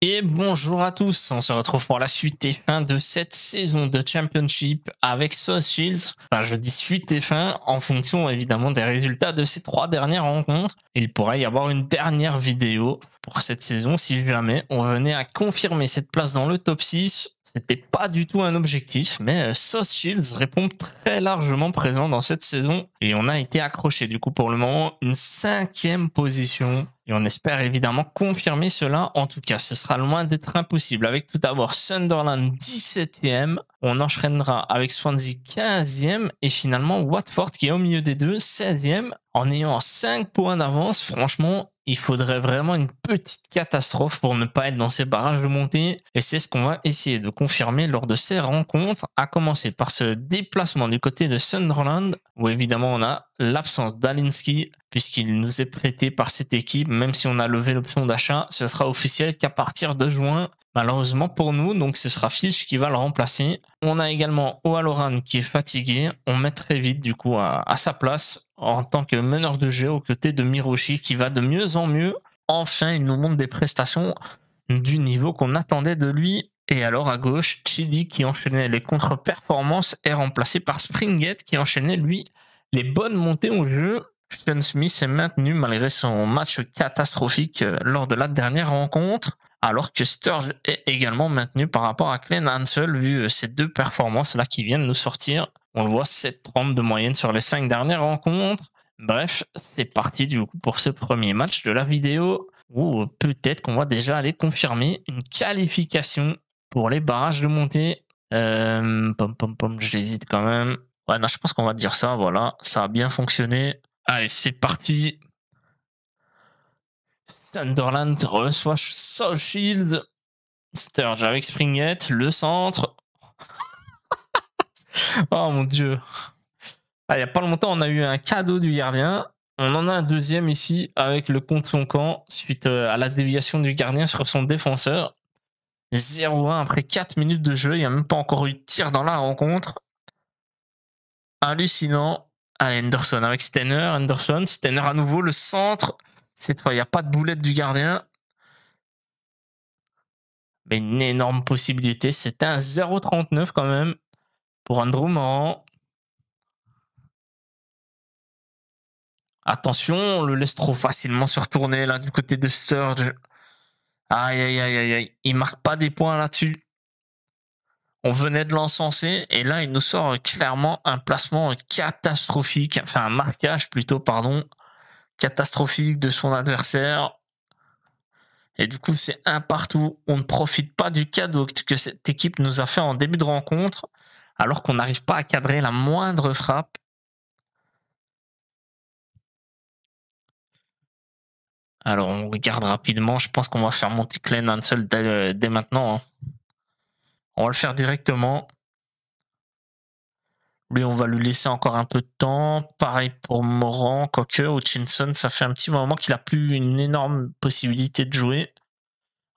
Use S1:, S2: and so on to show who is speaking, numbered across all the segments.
S1: Et bonjour à tous, on se retrouve pour la suite et fin de cette saison de Championship avec South Shields. Enfin, je dis suite et fin en fonction évidemment des résultats de ces trois dernières rencontres. Il pourrait y avoir une dernière vidéo pour cette saison si jamais on venait à confirmer cette place dans le top 6 c'était pas du tout un objectif, mais South Shields répond très largement présent dans cette saison et on a été accroché du coup pour le moment une cinquième position et on espère évidemment confirmer cela. En tout cas, ce sera loin d'être impossible avec tout d'abord Sunderland 17 ème on enchaînera avec Swansea 15e et finalement Watford qui est au milieu des deux, 16e, en ayant 5 points d'avance. Franchement, il faudrait vraiment une petite catastrophe pour ne pas être dans ces barrages de montée. Et c'est ce qu'on va essayer de confirmer lors de ces rencontres, à commencer par ce déplacement du côté de Sunderland, où évidemment on a l'absence d'Alinsky, puisqu'il nous est prêté par cette équipe, même si on a levé l'option d'achat, ce sera officiel qu'à partir de juin. Malheureusement pour nous, donc ce sera Fish qui va le remplacer. On a également O'Aloran qui est fatigué. On met très vite du coup à, sa place en tant que meneur de jeu aux côtés de Miroshi qui va de mieux en mieux. Enfin, il nous montre des prestations du niveau qu'on attendait de lui. Et alors à gauche, Chidi qui enchaînait les contre-performances est remplacé par Springett qui enchaînait lui les bonnes montées au jeu. Sean Smith est maintenu malgré son match catastrophique euh, lors de la dernière rencontre alors que Sturge est également maintenu par rapport à Klein Hansel, vu euh, ces deux performances-là qui viennent nous sortir. On le voit, 7-30 de moyenne sur les 5 dernières rencontres. Bref, c'est parti du coup pour ce premier match de la vidéo où euh, peut-être qu'on va déjà aller confirmer une qualification pour les barrages de montée. Euh, pom pom pom, j'hésite quand même. Ouais, non, je pense qu'on va dire ça, voilà, ça a bien fonctionné. Allez, c'est parti Sunderland reçoit Soul Shield. Sturge avec Springette. le centre. oh mon dieu. Ah, il n'y a pas longtemps, on a eu un cadeau du gardien. On en a un deuxième ici avec le compte son camp suite euh, à la déviation du gardien sur son défenseur. 0-1 après 4 minutes de jeu. Il n'y a même pas encore eu de tir dans la rencontre. Hallucinant. Allez, Anderson avec Stenner. Anderson, Stenner à nouveau, le centre. Cette fois, il n'y a pas de boulette du gardien. Mais une énorme possibilité. C'est un 0,39 quand même pour Andrew Moran. Attention, on le laisse trop facilement se retourner là du côté de Surge. Aïe, aïe, aïe, aïe, aïe. Il marque pas des points là-dessus. On venait de l'encenser et là, il nous sort clairement un placement catastrophique, enfin un marquage plutôt, pardon, catastrophique de son adversaire. Et du coup, c'est un partout. On ne profite pas du cadeau que cette équipe nous a fait en début de rencontre, alors qu'on n'arrive
S2: pas à cadrer la moindre frappe. Alors, on regarde rapidement. Je pense qu'on va faire petit Klein Hansel
S1: seul dès maintenant. Hein. On va le faire directement. Lui, on va lui laisser encore un peu de temps. Pareil pour Moran, Coque, Hutchinson, ça fait un petit moment qu'il a plus une énorme possibilité de jouer.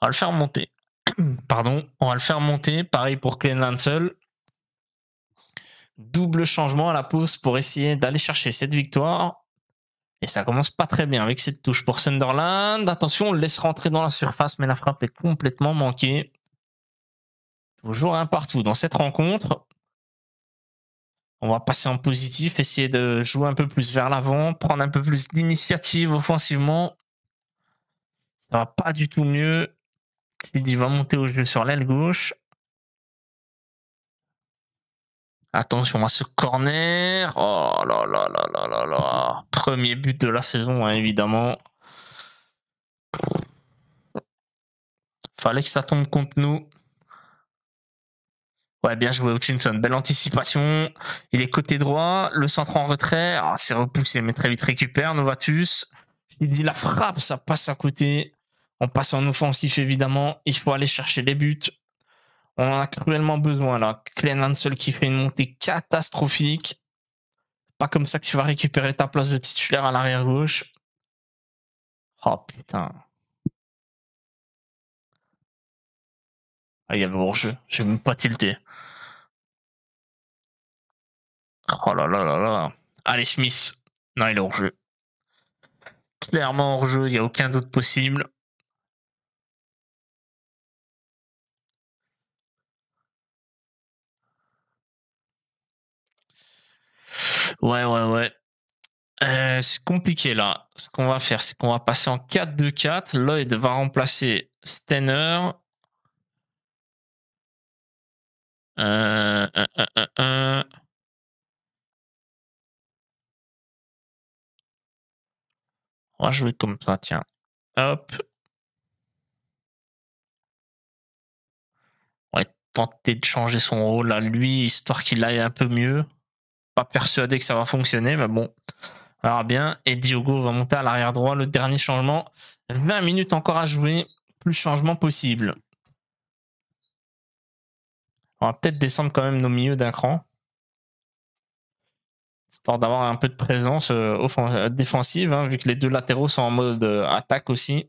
S1: On va le faire monter. Pardon, on va le faire monter. Pareil pour Ken Lansel. Double changement à la pause pour essayer d'aller chercher cette victoire. Et ça commence pas très bien avec cette touche pour Sunderland. Attention, on le laisse rentrer dans la surface, mais la frappe est complètement manquée. Toujours un partout dans cette rencontre on va passer en positif, essayer de jouer un peu plus vers l'avant, prendre un peu plus d'initiative offensivement. Ça va pas du tout mieux. il va monter au jeu sur l'aile gauche. Attention à ce corner. Oh là là là là là là. Premier but de la saison, hein, évidemment. Fallait que ça tombe contre nous. Ouais, bien joué Hutchinson. Belle anticipation. Il est côté droit. Le centre en retrait. Ah, c'est repoussé, mais très vite récupère. Novatus. Il dit la frappe, ça passe à côté. On passe en offensif, évidemment. Il faut aller chercher les buts. On en a cruellement besoin, là. Clay Hansel qui fait une montée catastrophique. Pas comme ça que tu vas récupérer ta place de titulaire à l'arrière gauche.
S2: Oh putain. Ah, il y avait bon jeu. J'ai même pas tilté. Oh là là là là. Allez, Smith. Non, il est hors jeu. Clairement hors jeu, il n'y a aucun doute possible. Ouais, ouais, ouais. Euh, c'est compliqué là.
S1: Ce qu'on va faire, c'est qu'on va passer en 4-2-4. Lloyd va remplacer Stenner.
S2: Euh, euh, On va jouer comme ça, tiens. Hop.
S1: On va tenter de changer son rôle à lui, histoire qu'il aille un peu mieux. Pas persuadé que ça va fonctionner, mais bon. Alors bien. Et Diogo va monter à l'arrière droit. Le dernier changement. 20 minutes encore à jouer. Plus de possible. On va peut-être descendre quand même nos milieux d'un cran d'avoir un peu de présence euh, euh, défensive, hein, vu que
S2: les deux latéraux sont en mode euh, attaque aussi.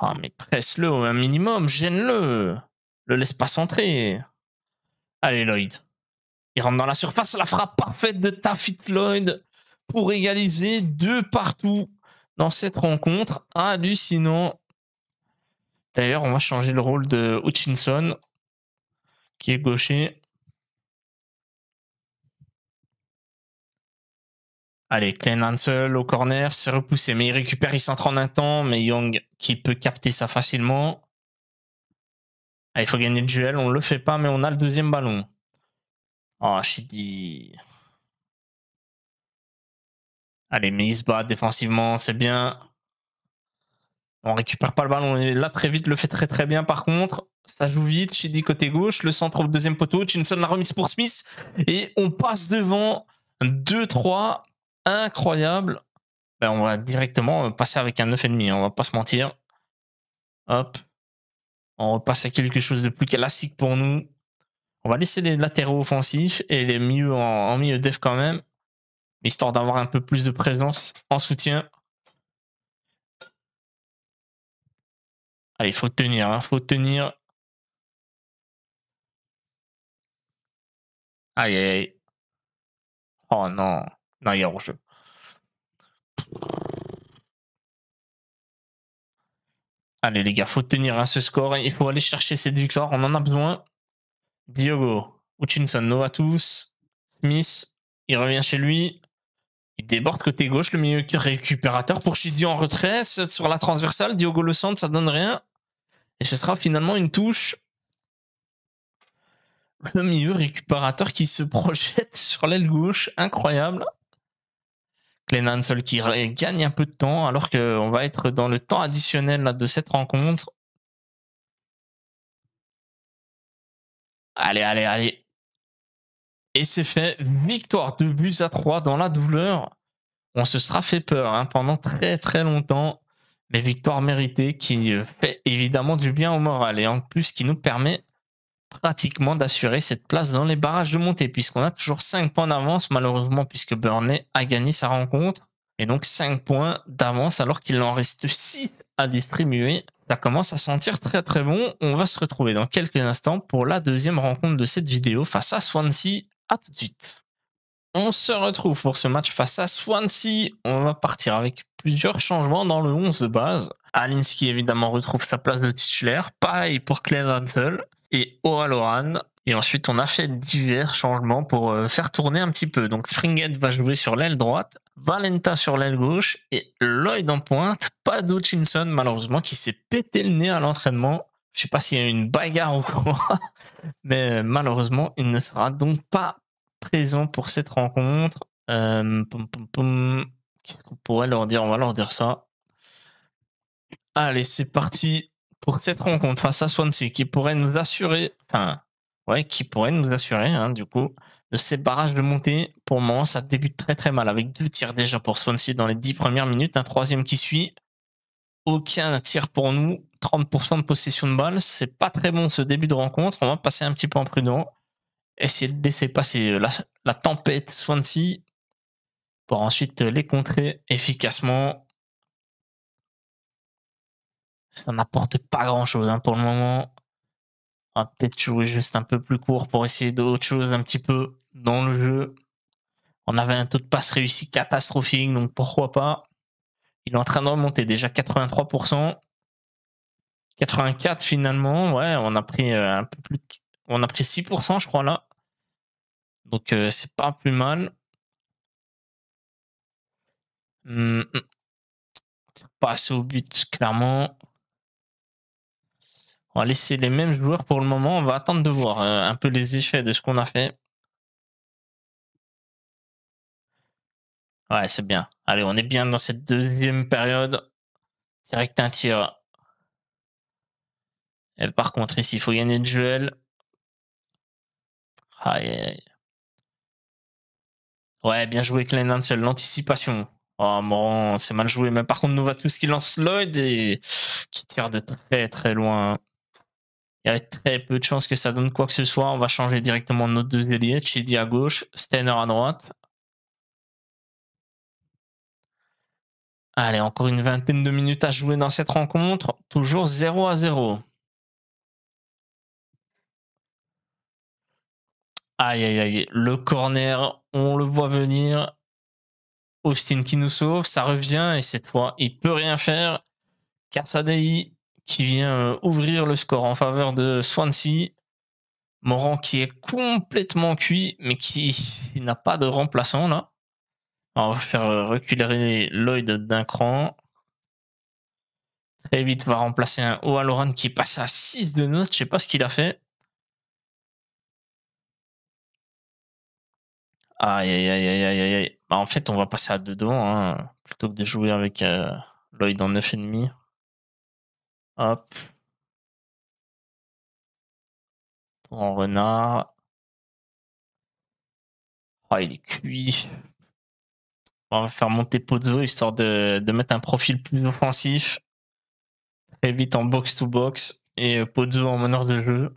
S2: Ah, mais presse-le au minimum,
S1: gêne-le. Le laisse pas centrer. Allez, Lloyd. Il rentre dans la surface, la frappe parfaite de Tafit Lloyd pour égaliser deux partout dans cette rencontre. Hallucinant. D'ailleurs, on va changer le
S2: rôle de Hutchinson qui est gaucher. Allez, Klein au corner, c'est
S1: repoussé, mais il récupère, il centre en un temps, mais Young qui peut capter ça facilement. il faut gagner le duel, on le fait pas, mais on a le deuxième ballon. Oh, ah, dit... Allez, mais il se bat défensivement, c'est bien. On récupère pas le ballon, est là très vite le fait très très bien par contre. Ça joue vite, Chidi côté gauche, le centre au deuxième poteau, Chinson la remise pour Smith, et on passe devant 2-3, incroyable. Ben, on va directement euh, passer avec un 9,5, hein, on va pas se mentir. Hop, on repasse à quelque chose de plus classique pour nous. On va laisser les latéraux offensifs et les mieux en, milieu def quand même, histoire d'avoir un peu plus de présence en soutien.
S2: Allez, il faut tenir, il hein, faut tenir. Aïe, Oh non. Non, il y a Allez les gars, faut tenir à hein, ce score. Il
S1: faut aller chercher cette victoire. On en a besoin. Diogo, Hutchinson, tous Smith, il revient chez lui. Il déborde côté gauche, le milieu récupérateur pour Chidi en retrait. Sur la transversale, Diogo le centre, ça donne rien. Et ce sera finalement une touche le milieu récupérateur qui se projette sur l'aile gauche, incroyable. seul qui gagne un peu
S2: de temps alors qu'on va être dans le temps additionnel de cette rencontre. Allez, allez, allez. Et c'est
S1: fait, victoire de buts à 3 dans la douleur. On se sera fait peur hein, pendant très très longtemps, mais victoire méritée qui euh, fait évidemment du bien au moral et en plus qui nous permet pratiquement d'assurer cette place dans les barrages de montée, puisqu'on a toujours 5 points d'avance, malheureusement, puisque Burnley a gagné sa rencontre. Et donc 5 points d'avance alors qu'il en reste 6 à distribuer. Ça commence à sentir très très bon. On va se retrouver dans quelques instants pour la deuxième rencontre de cette vidéo face à Swansea. A tout de suite. On se retrouve pour ce match face à Swansea. On va partir avec plusieurs changements dans le 11 de base. Alinsky évidemment retrouve sa place de titulaire. Pareil pour Claire et Oraloran. Et ensuite, on a fait divers changements pour euh, faire tourner un petit peu. Donc, Springett va jouer sur l'aile droite, Valenta sur l'aile gauche et Lloyd en pointe. Pas malheureusement, qui s'est pété le nez à l'entraînement. Je sais pas s'il y a eu une bagarre ou quoi, mais euh, malheureusement, il ne sera donc pas présent pour cette rencontre. Euh, Qu'est-ce qu'on pourrait leur dire On va leur dire ça. Allez, c'est parti pour cette rencontre face à Swansea qui pourrait nous assurer, enfin, ouais, qui pourrait nous assurer, hein, du coup, de ces barrages de montée. Pour moi, ça débute très très mal avec deux tirs déjà pour Swansea dans les dix premières minutes, un troisième qui suit. Aucun tir pour nous, 30% de possession de balle, c'est pas très bon ce début de rencontre. On va passer un petit peu en prudent, essayer de laisser passer euh, la tempête Swansea pour ensuite les contrer efficacement ça n'apporte pas grand chose hein, pour le moment. On va peut-être jouer juste un peu plus court pour essayer d'autres choses un petit peu dans le jeu. On avait un taux de passe réussi catastrophique, donc pourquoi pas. Il est en train de remonter déjà 83%. 84 finalement, ouais, on a pris euh, un peu plus On a pris 6%, je crois, là. Donc euh,
S2: c'est pas plus mal. Hum, hum. passe au but, clairement. On va
S1: laisser les mêmes joueurs pour le moment. On va attendre de voir euh, un peu les effets de ce qu'on a fait.
S2: Ouais, c'est bien. Allez, on est bien dans cette deuxième période. Direct un tir. Et
S1: par contre, ici, il faut gagner de duel. Aïe, Ouais, bien joué, Klein Hansel. L'anticipation. Oh, mon, c'est mal joué. Mais par contre, nous va tous ce qui lance Lloyd et qui tire de très très loin. Il y a très peu de chances que ça donne quoi que ce soit. On va changer directement notre deux ailiers. Chidi à gauche, Steiner à droite. Allez, encore une vingtaine de minutes à jouer dans cette rencontre. Toujours 0 à 0. Aïe,
S2: aïe, aïe. Le
S1: corner, on le voit venir. Austin qui nous sauve, ça revient et cette fois, il peut rien faire. Cassadei qui vient euh, ouvrir le score en faveur de Swansea. Moran qui est complètement cuit, mais qui n'a pas de remplaçant là. on va faire euh, reculer Lloyd d'un cran. Très vite va remplacer un O'Halloran qui passe à 6 de notes. Je ne sais pas ce qu'il a fait. Aïe aïe aïe aïe aïe aïe. aïe, bah, en fait, on va passer à 2 devant hein, plutôt que de jouer avec
S2: euh, Lloyd en 9,5. Hop. Ton renard. Oh, il est cuit. On va faire monter Pozzo histoire de, mettre un profil plus offensif. Très vite en box-to-box. et euh, Pozzo en meneur de jeu.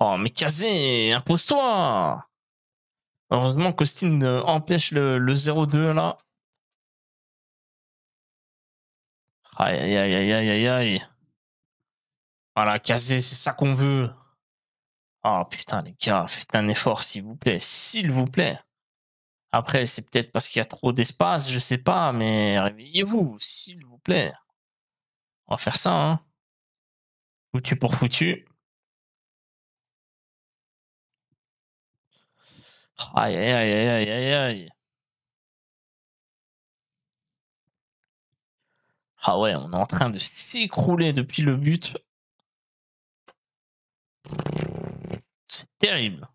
S2: Oh, mais Kazé, impose-toi Heureusement, Costine euh, empêche le, le 0-2 là. Aïe, aïe, aïe, aïe, aïe, aïe. Voilà, casé, c'est ça qu'on
S1: veut. Oh putain, les gars, faites un effort, s'il vous plaît. S'il vous plaît. Après, c'est peut-être parce qu'il y a trop d'espace, je sais pas, mais réveillez-vous, s'il vous plaît.
S2: On va faire ça, hein. Foutu pour foutu. Aïe, aïe, aïe, aïe, aïe, aïe. Ah ouais, on est en train de s'écrouler depuis le but.
S1: C'est terrible.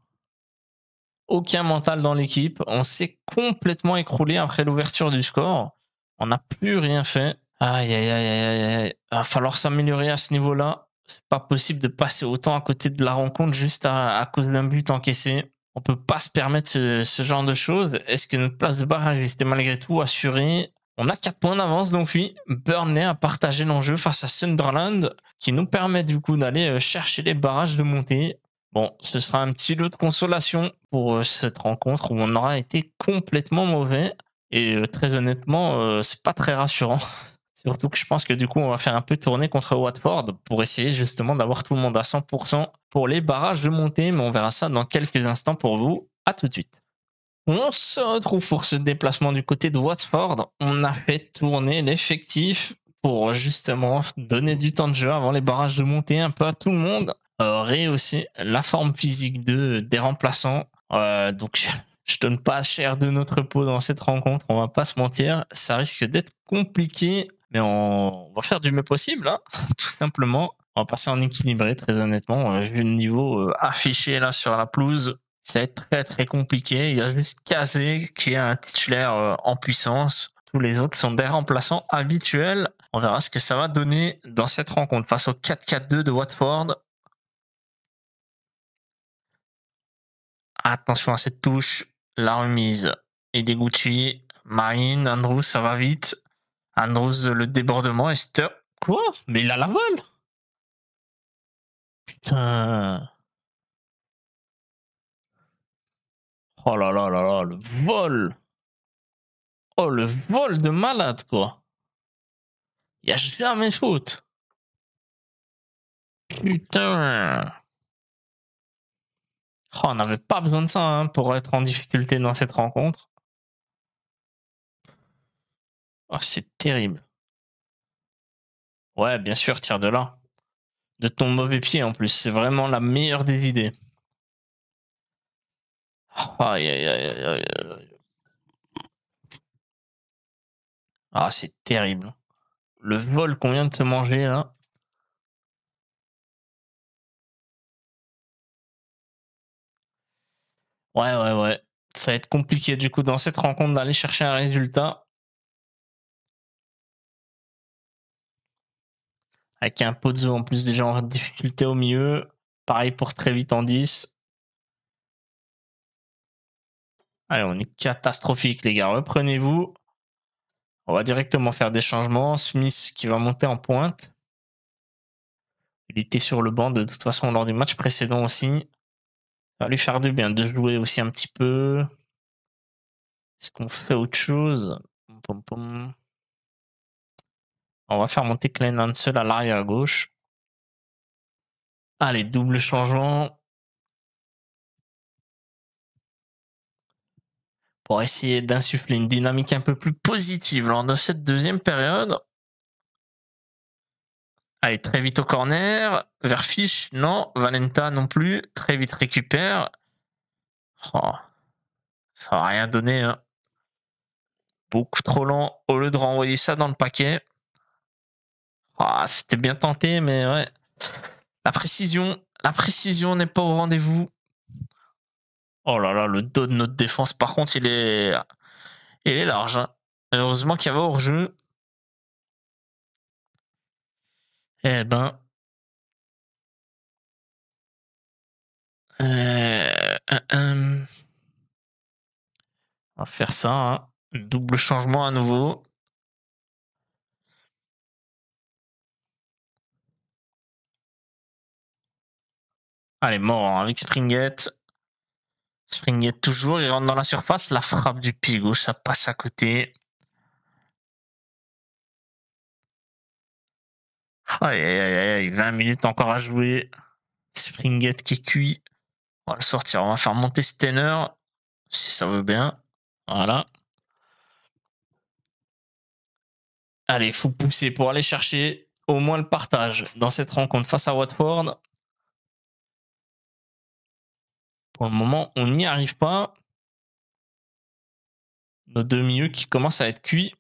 S1: Aucun mental dans l'équipe. On s'est complètement écroulé après l'ouverture du score. On n'a plus rien fait. Aïe, aïe, aïe, aïe, aïe. Va falloir s'améliorer à ce niveau-là. C'est pas possible de passer autant à côté de la rencontre juste à, cause d'un but encaissé. On peut pas se permettre ce, ce genre de choses. Est-ce que notre place de barrage était malgré tout assurée on a 4 points d'avance, donc oui, Burnley a partagé l'enjeu face à Sunderland, qui nous permet du coup d'aller euh, chercher les barrages de montée. Bon, ce sera un petit lot de consolation pour euh, cette rencontre où on aura été complètement mauvais. Et euh, très honnêtement, c'est pas très rassurant. Surtout que je pense que du coup, on va faire un peu tourner contre Watford pour essayer justement d'avoir tout le monde à 100% pour les barrages de montée. Mais on verra ça dans quelques instants pour vous. À tout de suite. On se retrouve pour ce déplacement du côté de Watford. On a fait tourner l'effectif pour justement donner du temps de jeu avant les barrages de montée un peu à tout le monde. Euh, aussi la forme physique de, des remplaçants. Euh, donc je donne pas cher de notre peau dans cette rencontre, on va pas se mentir. Ça risque d'être compliqué, mais on, va faire du mieux possible, hein, tout simplement. On va passer en équilibré, très honnêtement. Vu le niveau euh, affiché là sur la pelouse, c'est très très compliqué. Il y a juste Kazé qui est un titulaire euh, en puissance. Tous les autres sont des remplaçants habituels. On verra ce que ça va donner dans cette rencontre face au 4-4-2 de Watford.
S2: Attention à cette touche.
S1: La remise et des Gucci. Marine, Andrews, ça va vite. Andrews, le débordement.
S2: Esther. Quoi Mais il a la vol Putain. Oh là là là là, le vol Oh, le vol de malade, quoi Y'a a jamais faute Putain oh, On n'avait pas besoin de ça hein, pour être en difficulté dans cette rencontre. Oh, c'est terrible.
S1: Ouais, bien sûr, tire de là. De ton mauvais pied en plus, c'est vraiment la meilleure
S2: des idées. Oh, ah, c'est terrible. Le vol qu'on vient de se manger, là. Ouais, ouais, ouais. Ça va être compliqué, du coup, dans cette rencontre, d'aller chercher un résultat. Avec un Pozzo en plus déjà en difficulté au milieu. Pareil pour
S1: très vite en 10. Allez, on est catastrophique, les gars. Reprenez-vous. On va directement faire des changements. Smith qui va monter en pointe. Il était sur le banc de toute façon lors du match précédent aussi. va lui faire du bien de jouer aussi un petit peu. Est-ce qu'on fait autre chose On va faire
S2: monter Klein Hansel à l'arrière gauche. Allez, double changement. pour essayer d'insuffler une dynamique un peu plus positive lors de cette deuxième période.
S1: Allez, très vite au corner. Verfiche, non. Valenta non plus. Très vite récupère. Oh, ça n'a rien donné. Hein. Beaucoup trop lent au lieu de renvoyer ça dans le paquet. Ah, c'était bien tenté, mais ouais. La précision, la précision n'est pas au rendez-vous. Oh là là, le dos de notre défense, par contre, il est,
S2: il est large. Hein. Heureusement qu'il y avait hors-jeu. Eh ben. Euh, euh, euh. On va faire ça. Hein. Double changement à nouveau. Allez, mort hein, avec Springett. Springet toujours, il rentre dans la surface, la frappe du pied ça passe à côté. Aïe, aïe, aïe, 20 minutes encore à jouer. Springet qui
S1: cuit. On va le sortir, on va faire monter Steiner, si ça veut bien. Voilà. Allez, il faut pousser pour aller
S2: chercher au moins le partage dans cette rencontre face à Watford. le moment, on n'y arrive pas. Nos deux milieux qui commencent à être cuits.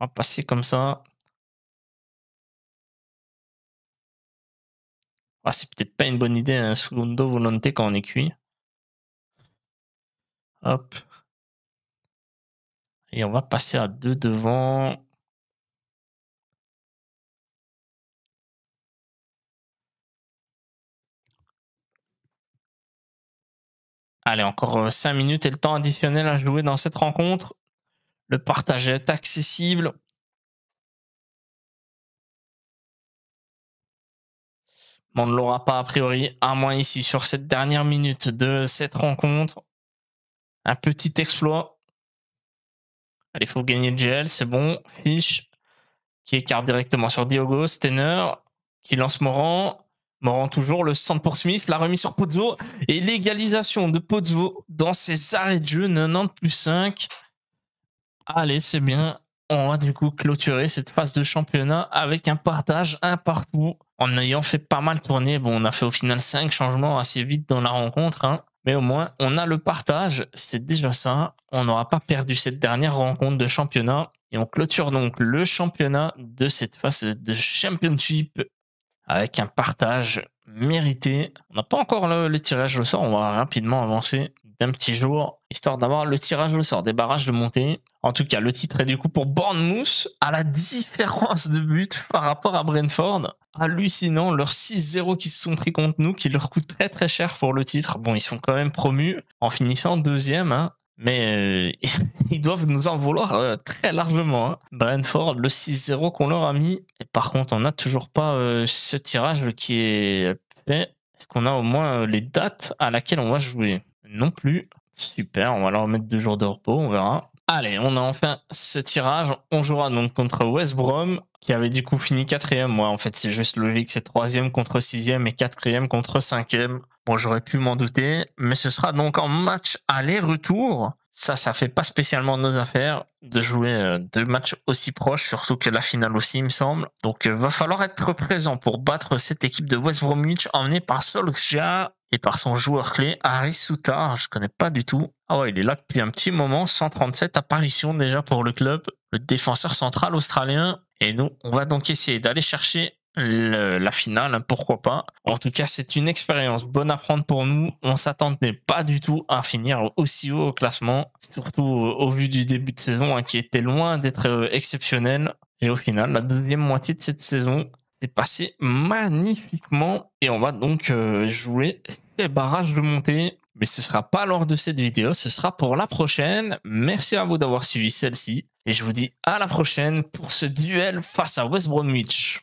S2: On va passer comme ça. Ah, c'est peut-être pas une bonne idée, un hein, second secondo volonté quand on est cuit. Hop. Et on va passer à deux devant. Allez, encore 5 euh, minutes et le temps additionnel à jouer dans cette rencontre. Le partage est accessible. On ne l'aura pas a priori, à moins ici sur cette dernière minute de cette rencontre.
S1: Un petit exploit. Allez, faut gagner le GL, c'est bon. Fish qui écarte directement sur Diogo, Stener, qui lance Moran. Morant toujours, le centre pour Smith, la remise sur Pozzo et l'égalisation de Pozzo dans ses arrêts de jeu 90 plus 5. Allez, c'est bien. On va du coup clôturer cette phase de championnat avec un partage un partout en ayant fait pas mal tourner. Bon, on a fait au final 5 changements assez vite dans la rencontre, hein. mais au moins on a le partage. C'est déjà ça. On n'aura pas perdu cette dernière rencontre de championnat. Et on clôture donc le championnat de cette phase de championship avec un partage mérité. On n'a pas encore le, tirage au sort, on va rapidement avancer d'un petit jour, histoire d'avoir le tirage au sort des barrages de montée. En tout cas, le titre est du coup pour Bournemouth, à la différence de but par rapport à Brentford. Hallucinant, leurs 6-0 qui se sont pris contre nous, qui leur coûtent très très cher pour le titre. Bon, ils sont quand même promus en finissant deuxième, hein. Mais euh, ils doivent nous en vouloir euh, très largement. Hein. Brentford, le 6-0 qu'on leur a mis. Et par contre, on n'a toujours pas euh, ce tirage qui est fait. Est-ce qu'on a au moins les dates à laquelle on va jouer Non plus. Super, on va leur mettre deux jours de repos, on verra. Allez, on a enfin ce tirage. On jouera donc contre West Brom, qui avait du coup fini quatrième. Moi, en fait, c'est juste logique. C'est troisième contre sixième et quatrième contre cinquième. Bon, j'aurais pu m'en douter, mais ce sera donc en match aller-retour. Ça, ça fait pas spécialement nos affaires de jouer euh, deux matchs aussi proches, surtout que la finale aussi, il me semble. Donc, euh, va falloir être présent pour battre cette équipe de West Bromwich emmenée par Solxia et par son joueur clé Harry Soutard. Je connais pas du tout. Ah ouais, il est là depuis un petit moment. 137 apparitions déjà pour le club, le défenseur central australien. Et nous, on va donc essayer d'aller chercher la finale, hein, pourquoi pas. En tout cas, c'est une expérience bonne à prendre pour nous. On s'attendait pas du tout à finir aussi haut au classement, surtout au, vu du début de saison hein, qui était loin d'être euh, exceptionnel. Et au final, la deuxième moitié de cette saison, passé magnifiquement et on va donc euh, jouer ces barrages de montée. Mais ce sera pas lors de cette vidéo, ce sera pour la prochaine. Merci à vous d'avoir suivi celle-ci et je vous dis à la prochaine pour ce
S2: duel face à West Bromwich.